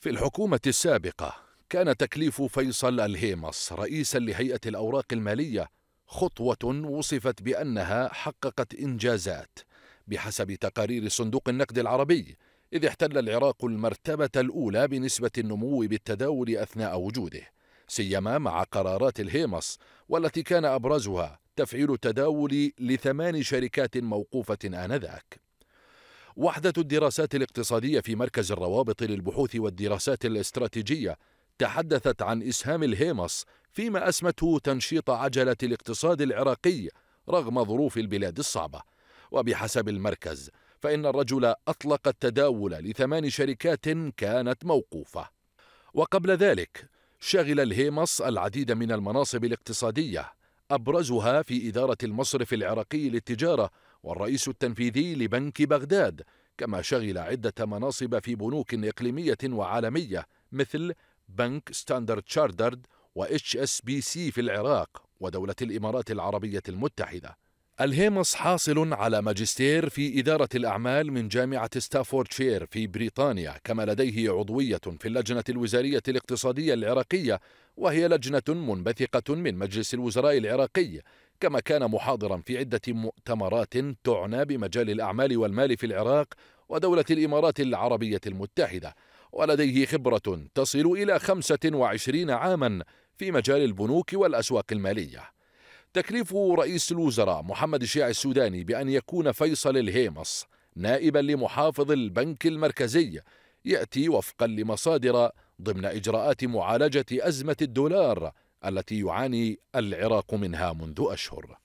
في الحكومة السابقة كان تكليف فيصل الهيمص رئيسا لهيئة الأوراق المالية خطوة وصفت بأنها حققت إنجازات بحسب تقارير صندوق النقد العربي إذ احتل العراق المرتبة الأولى بنسبة النمو بالتداول أثناء وجوده سيما مع قرارات الهيمص والتي كان أبرزها تفعيل التداول لثمان شركات موقوفة آنذاك وحدة الدراسات الاقتصادية في مركز الروابط للبحوث والدراسات الاستراتيجية تحدثت عن إسهام الهيمص فيما أسمته تنشيط عجلة الاقتصاد العراقي رغم ظروف البلاد الصعبة وبحسب المركز فإن الرجل أطلق التداول لثمان شركات كانت موقوفة وقبل ذلك شغل الهيمص العديد من المناصب الاقتصادية أبرزها في إدارة المصرف العراقي للتجارة والرئيس التنفيذي لبنك بغداد كما شغل عدة مناصب في بنوك إقليمية وعالمية مثل بنك ستاندرد و واتش اس بي سي في العراق ودولة الإمارات العربية المتحدة الهيمس حاصل على ماجستير في إدارة الأعمال من جامعة ستافوردشير في بريطانيا كما لديه عضوية في اللجنة الوزارية الاقتصادية العراقية وهي لجنة منبثقة من مجلس الوزراء العراقي كما كان محاضرا في عدة مؤتمرات تعنى بمجال الأعمال والمال في العراق ودولة الإمارات العربية المتحدة ولديه خبرة تصل إلى 25 عاما في مجال البنوك والأسواق المالية تكليف رئيس الوزراء محمد الشيع السوداني بأن يكون فيصل الهيمص نائبا لمحافظ البنك المركزي يأتي وفقا لمصادر ضمن إجراءات معالجة أزمة الدولار التي يعاني العراق منها منذ اشهر